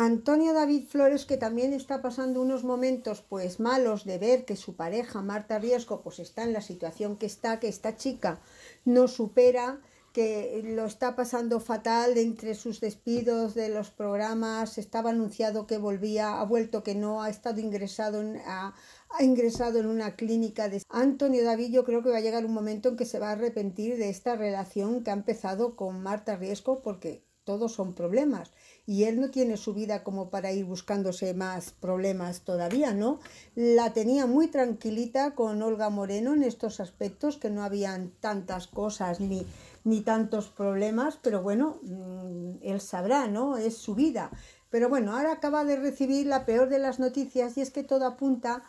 Antonio David Flores, que también está pasando unos momentos pues malos de ver que su pareja Marta Riesco pues está en la situación que está, que esta chica no supera, que lo está pasando fatal entre sus despidos de los programas, estaba anunciado que volvía, ha vuelto que no, ha estado ingresado en, ha ingresado en una clínica de Antonio David, yo creo que va a llegar un momento en que se va a arrepentir de esta relación que ha empezado con Marta Riesco porque todos son problemas. Y él no tiene su vida como para ir buscándose más problemas todavía, ¿no? La tenía muy tranquilita con Olga Moreno en estos aspectos, que no habían tantas cosas ni, ni tantos problemas, pero bueno, mm, él sabrá, ¿no? Es su vida. Pero bueno, ahora acaba de recibir la peor de las noticias y es que todo apunta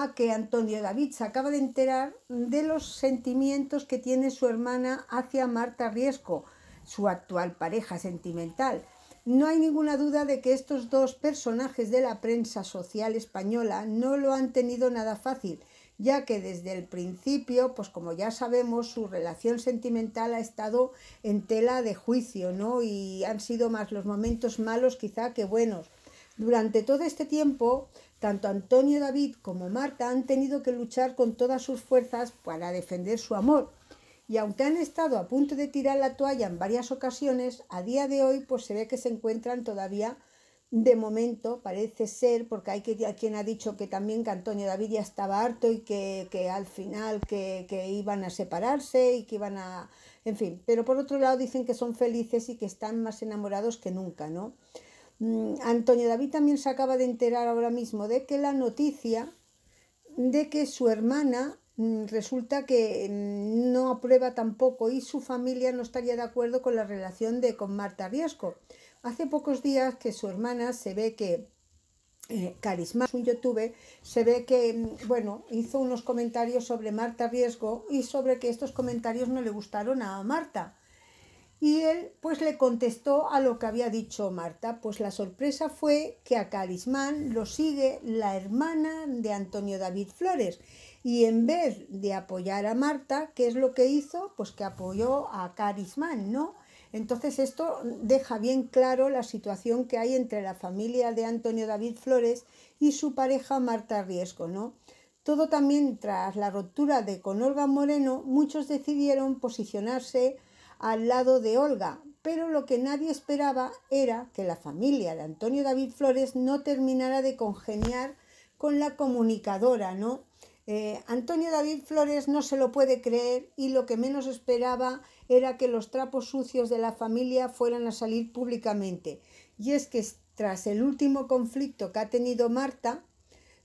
a que Antonio David se acaba de enterar de los sentimientos que tiene su hermana hacia Marta Riesco su actual pareja sentimental. No hay ninguna duda de que estos dos personajes de la prensa social española no lo han tenido nada fácil, ya que desde el principio, pues como ya sabemos, su relación sentimental ha estado en tela de juicio, ¿no? Y han sido más los momentos malos quizá que buenos. Durante todo este tiempo, tanto Antonio David como Marta han tenido que luchar con todas sus fuerzas para defender su amor, y aunque han estado a punto de tirar la toalla en varias ocasiones, a día de hoy pues se ve que se encuentran todavía de momento, parece ser, porque hay, quien ha dicho que también que Antonio David ya estaba harto y que, al final que, que, iban a separarse y que iban a... En fin, pero por otro lado dicen que son felices y que están más enamorados que nunca, ¿no? Mm, Antonio David también se acaba de enterar ahora mismo de que la noticia de que su hermana Mm, resulta que no aprueba tampoco y su familia no estaría de acuerdo con la relación de con Marta Riesgo. Hace pocos días que su hermana se ve que eh, Carisma, un youtuber, se ve que, mm, bueno, hizo unos comentarios sobre Marta Riesgo y sobre que estos comentarios no le gustaron a Marta. Y él pues le contestó a lo que había dicho Marta, pues la sorpresa fue que a Carismán lo sigue la hermana de Antonio David Flores y en vez de apoyar a Marta, ¿qué es lo que hizo? Pues que apoyó a Carismán, ¿no? Entonces esto deja bien claro la situación que hay entre la familia de Antonio David Flores y su pareja Marta Riesco, ¿no? Todo también tras la ruptura de con Olga Moreno, muchos decidieron posicionarse al lado de Olga, pero lo que nadie esperaba era que la familia de Antonio David Flores no terminara de congeniar con la comunicadora, ¿no? Eh, Antonio David Flores no se lo puede creer y lo que menos esperaba era que los trapos sucios de la familia fueran a salir públicamente. Y es que tras el último conflicto que ha tenido Marta,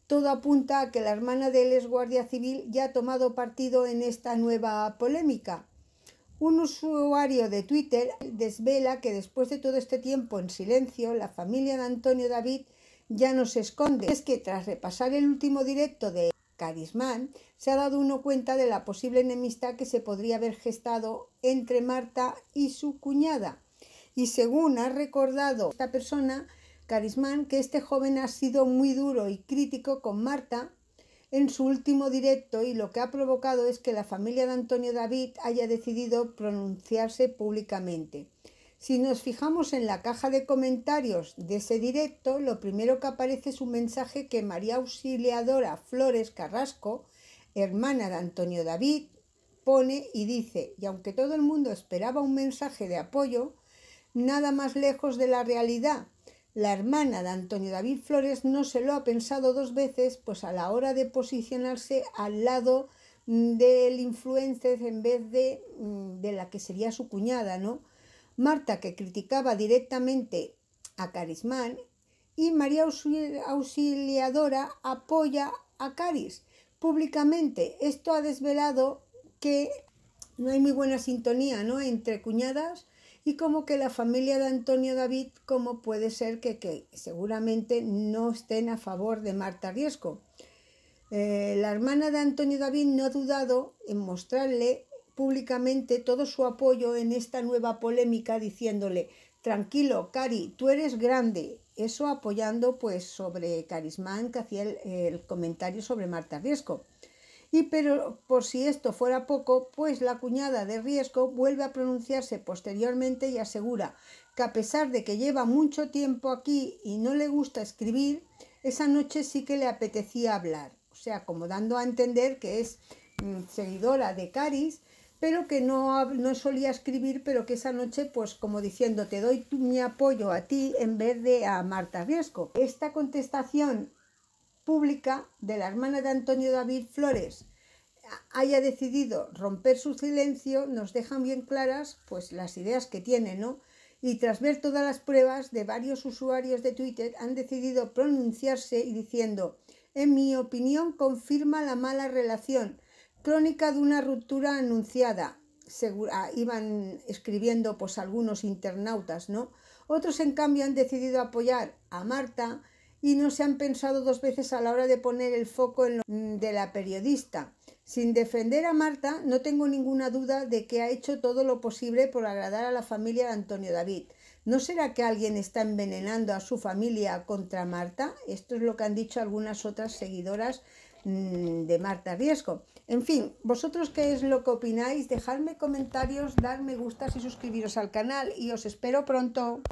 todo apunta a que la hermana de él es guardia civil ya ha tomado partido en esta nueva polémica. Un usuario de Twitter desvela que después de todo este tiempo en silencio, la familia de Antonio David ya no se esconde. Es que tras repasar el último directo de Carismán, se ha dado uno cuenta de la posible enemistad que se podría haber gestado entre Marta y su cuñada. Y según ha recordado esta persona, Carismán, que este joven ha sido muy duro y crítico con Marta en su último directo y lo que ha provocado es que la familia de Antonio David haya decidido pronunciarse públicamente. Si nos fijamos en la caja de comentarios de ese directo, lo primero que aparece es un mensaje que María Auxiliadora Flores Carrasco, hermana de Antonio David, pone y dice, y aunque todo el mundo esperaba un mensaje de apoyo, nada más lejos de la realidad, la hermana de Antonio David Flores no se lo ha pensado dos veces, pues a la hora de posicionarse al lado del influencer en vez de, mm, la que sería su cuñada, ¿no? Marta, que criticaba directamente a Carismán, y María Auxiliadora apoya a Caris públicamente. Esto ha desvelado que no hay muy buena sintonía ¿no? entre cuñadas y como que la familia de Antonio David, como puede ser que, seguramente no estén a favor de Marta Riesco. Eh, la hermana de Antonio David no ha dudado en mostrarle públicamente todo su apoyo en esta nueva polémica diciéndole, tranquilo, Cari, tú eres grande. Eso apoyando pues sobre Carismán que hacía el, el comentario sobre Marta Riesco. Y pero por si esto fuera poco, pues la cuñada de riesgo vuelve a pronunciarse posteriormente y asegura que a pesar de que lleva mucho tiempo aquí y no le gusta escribir, esa noche sí que le apetecía hablar. O sea, como dando a entender que es mm, seguidora de Caris, pero que no, no solía escribir, pero que esa noche, pues como diciendo, te doy mi apoyo a ti en vez de a Marta Riesco. Esta contestación pública de la hermana de Antonio David Flores haya decidido romper su silencio nos dejan bien claras pues las ideas que tiene, ¿no? Y tras ver todas las pruebas de varios usuarios de Twitter han decidido pronunciarse y diciendo, en mi opinión confirma la mala relación, crónica de una ruptura anunciada. Ah, iban escribiendo pues algunos internautas, ¿no? Otros en cambio han decidido apoyar a Marta y no se han pensado dos veces a la hora de poner el foco en lo mm, de la periodista. Sin defender a Marta, no tengo ninguna duda de que ha hecho todo lo posible por agradar a la familia de Antonio David. ¿No será que alguien está envenenando a su familia contra Marta? Esto es lo que han dicho algunas otras seguidoras mm, de Marta Riesgo. En fin, vosotros qué es lo que opináis, dejadme comentarios, dar gustas y suscribiros al canal y os espero pronto.